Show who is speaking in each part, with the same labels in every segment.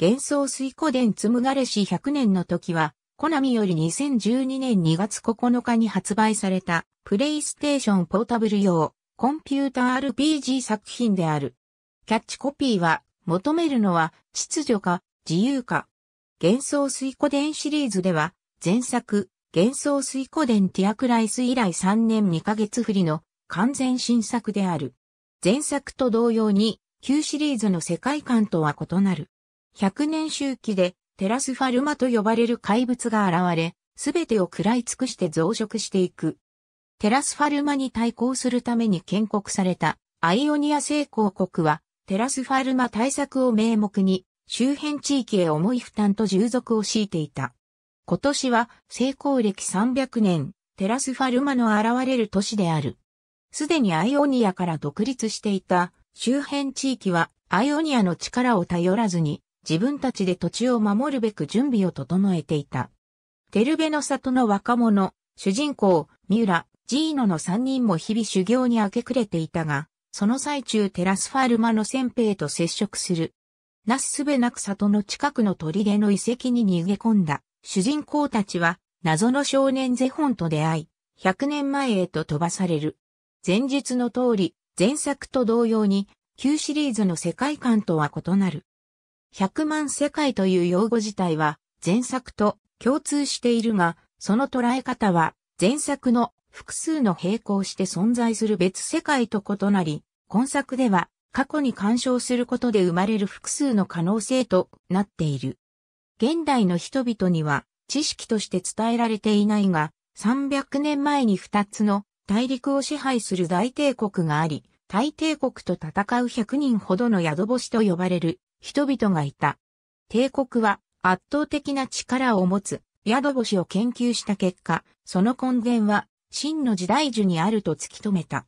Speaker 1: 幻想水湖伝紡がれし100年の時は、コナミより2012年2月9日に発売された、プレイステーションポータブル用、コンピューター RPG 作品である。キャッチコピーは、求めるのは、秩序か、自由か。幻想水湖伝シリーズでは、前作、幻想水湖伝ティアクライス以来3年2ヶ月振りの完全新作である。前作と同様に、旧シリーズの世界観とは異なる。100年周期でテラスファルマと呼ばれる怪物が現れ、すべてを喰らい尽くして増殖していく。テラスファルマに対抗するために建国されたアイオニア成功国は、テラスファルマ対策を名目に、周辺地域へ重い負担と従属を強いていた。今年は、成功歴300年、テラスファルマの現れる都市である。すでにアイオニアから独立していた周辺地域は、アイオニアの力を頼らずに、自分たちで土地を守るべく準備を整えていた。テルベの里の若者、主人公、三浦、ジーノの3人も日々修行に明け暮れていたが、その最中テラスファルマの先兵と接触する。なすすべなく里の近くの砦の遺跡に逃げ込んだ主人公たちは謎の少年ゼホンと出会い、100年前へと飛ばされる。前述の通り、前作と同様に、旧シリーズの世界観とは異なる。100万世界という用語自体は前作と共通しているが、その捉え方は前作の複数の並行して存在する別世界と異なり、今作では過去に干渉することで生まれる複数の可能性となっている。現代の人々には知識として伝えられていないが、300年前に2つの大陸を支配する大帝国があり、大帝国と戦う100人ほどの宿星と呼ばれる人々がいた。帝国は圧倒的な力を持つ宿星を研究した結果、その根源は真の時代樹にあると突き止めた。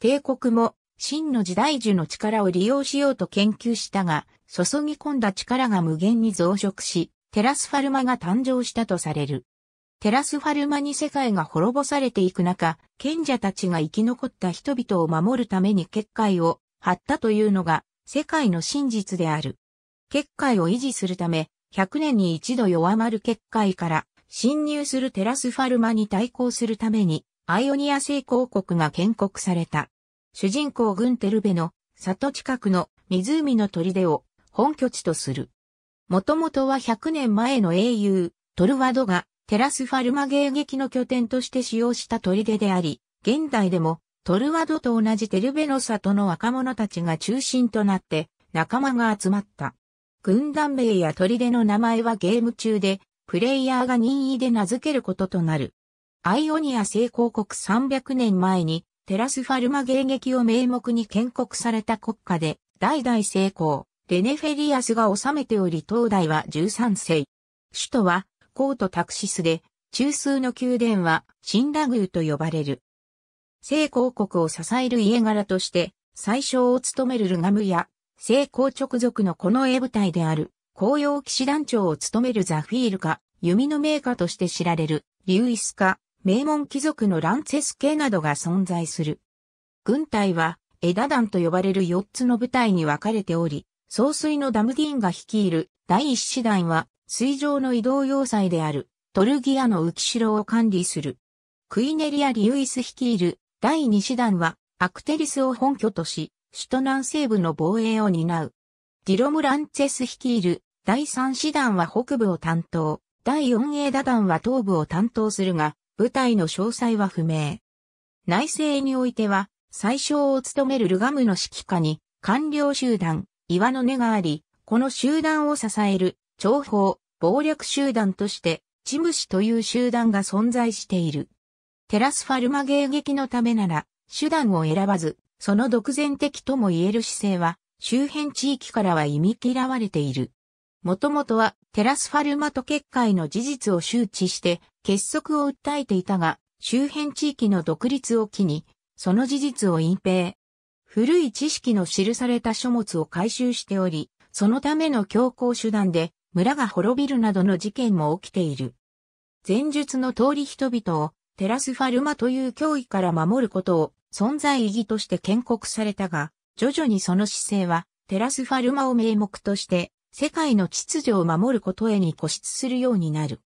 Speaker 1: 帝国も真の時代樹の力を利用しようと研究したが、注ぎ込んだ力が無限に増殖し、テラスファルマが誕生したとされる。テラスファルマに世界が滅ぼされていく中、賢者たちが生き残った人々を守るために結界を張ったというのが世界の真実である。結界を維持するため、100年に一度弱まる結界から侵入するテラスファルマに対抗するために、アイオニア聖公国が建国された。主人公グンテルベの里近くの湖の砦を本拠地とする。もともとは100年前の英雄、トルワドがテラスファルマ迎撃の拠点として使用した砦であり、現代でもトルワドと同じテルベサ里の若者たちが中心となって仲間が集まった。軍団名や砦の名前はゲーム中で、プレイヤーが任意で名付けることとなる。アイオニア成功国300年前にテラスファルマ迎撃を名目に建国された国家で、代々成功、レネフェリアスが治めており東大は13世。首都はコートタクシスで、中枢の宮殿はシンラーと呼ばれる。聖公国を支える家柄として、最小を務めるルガムや、聖公直属のこの絵部隊である、紅葉騎士団長を務めるザフィールか、弓の名家として知られる、リュウイスか、名門貴族のランセェス系などが存在する。軍隊は、枝団と呼ばれる4つの部隊に分かれており、総帥のダムディーンが率いる第1師団は、水上の移動要塞である、トルギアの浮城を管理する。クイネリア・リュイス率いる第2師団は、アクテリスを本拠とし、首都南西部の防衛を担う。ディロム・ランチェス率いる第3師団は北部を担当、第4営打団は東部を担当するが、部隊の詳細は不明。内政においては、最小を務めるルガムの指揮下に、官僚集団、岩の根があり、この集団を支える、諜報、暴力集団として、チム氏という集団が存在している。テラスファルマ迎撃のためなら、手段を選ばず、その独善的とも言える姿勢は、周辺地域からは忌み嫌われている。もともとは、テラスファルマと結界の事実を周知して、結束を訴えていたが、周辺地域の独立を機に、その事実を隠蔽。古い知識の記された書物を回収しており、そのための強行手段で、村が滅びるなどの事件も起きている。前述の通り人々をテラスファルマという脅威から守ることを存在意義として建国されたが、徐々にその姿勢はテラスファルマを名目として世界の秩序を守ることへに固執するようになる。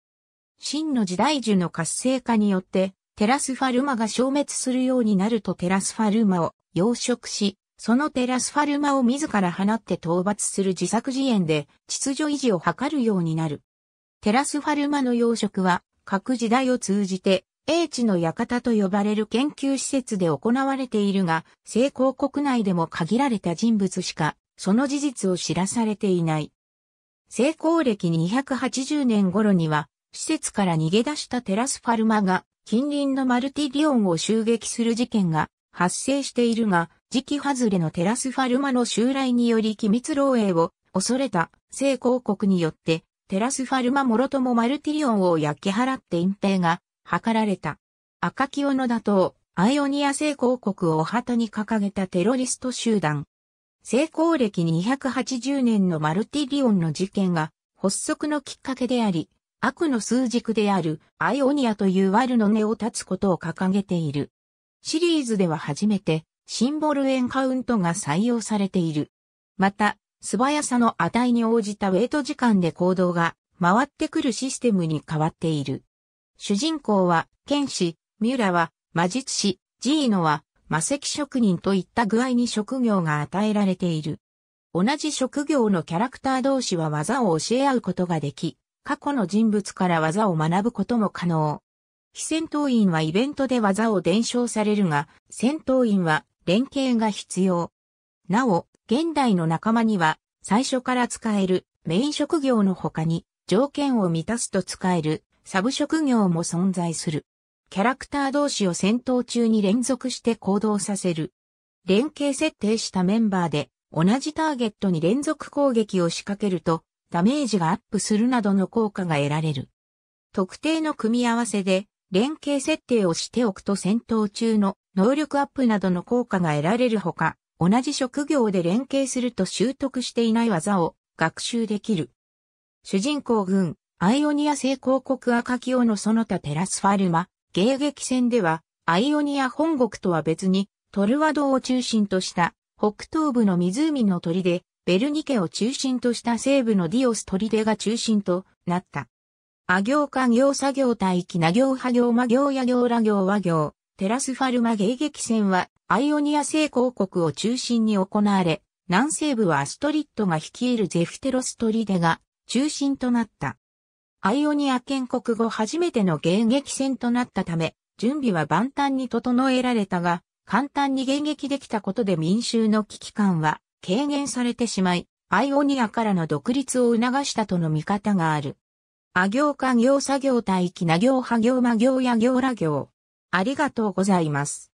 Speaker 1: 真の時代樹の活性化によってテラスファルマが消滅するようになるとテラスファルマを養殖し、そのテラスファルマを自ら放って討伐する自作自演で秩序維持を図るようになる。テラスファルマの養殖は各時代を通じて英知の館と呼ばれる研究施設で行われているが、成功国内でも限られた人物しか、その事実を知らされていない。成功歴280年頃には、施設から逃げ出したテラスファルマが、近隣のマルティリオンを襲撃する事件が発生しているが、時期外れのテラスファルマの襲来により機密漏洩を恐れた成功国によって、テラスファルマもろともマルティリオンを焼き払って隠蔽が図られた。赤清野打倒、アイオニア成功国をお旗に掲げたテロリスト集団。成功歴280年のマルティリオンの事件が発足のきっかけであり、悪の数軸であるアイオニアという悪の根を立つことを掲げている。シリーズでは初めてシンボルエンカウントが採用されている。また、素早さの値に応じたウェイト時間で行動が回ってくるシステムに変わっている。主人公は、剣士、ミュラは、魔術師、ジーノは、魔石職人といった具合に職業が与えられている。同じ職業のキャラクター同士は技を教え合うことができ、過去の人物から技を学ぶことも可能。非戦闘員はイベントで技を伝承されるが、戦闘員は連携が必要。なお、現代の仲間には最初から使えるメイン職業の他に条件を満たすと使えるサブ職業も存在する。キャラクター同士を戦闘中に連続して行動させる。連携設定したメンバーで同じターゲットに連続攻撃を仕掛けるとダメージがアップするなどの効果が得られる。特定の組み合わせで連携設定をしておくと戦闘中の能力アップなどの効果が得られるほか、同じ職業で連携すると習得していない技を学習できる。主人公軍、アイオニア製広告赤清のその他テラスファルマ、迎撃戦では、アイオニア本国とは別に、トルワドを中心とした、北東部の湖の砦、ベルニケを中心とした西部のディオス砦が中心となった。ア行か行作業帯域な行派行魔行や行ら行和行、テラスファルマ迎撃戦はアイオニア西広国を中心に行われ、南西部はアストリッドが率いるゼフテロストリデが中心となった。アイオニア建国後初めての迎撃戦となったため、準備は万端に整えられたが、簡単に迎撃できたことで民衆の危機感は軽減されてしまい、アイオニアからの独立を促したとの見方がある。ア行家行作業帯域な行派行魔行や行ら行。ありがとうございます。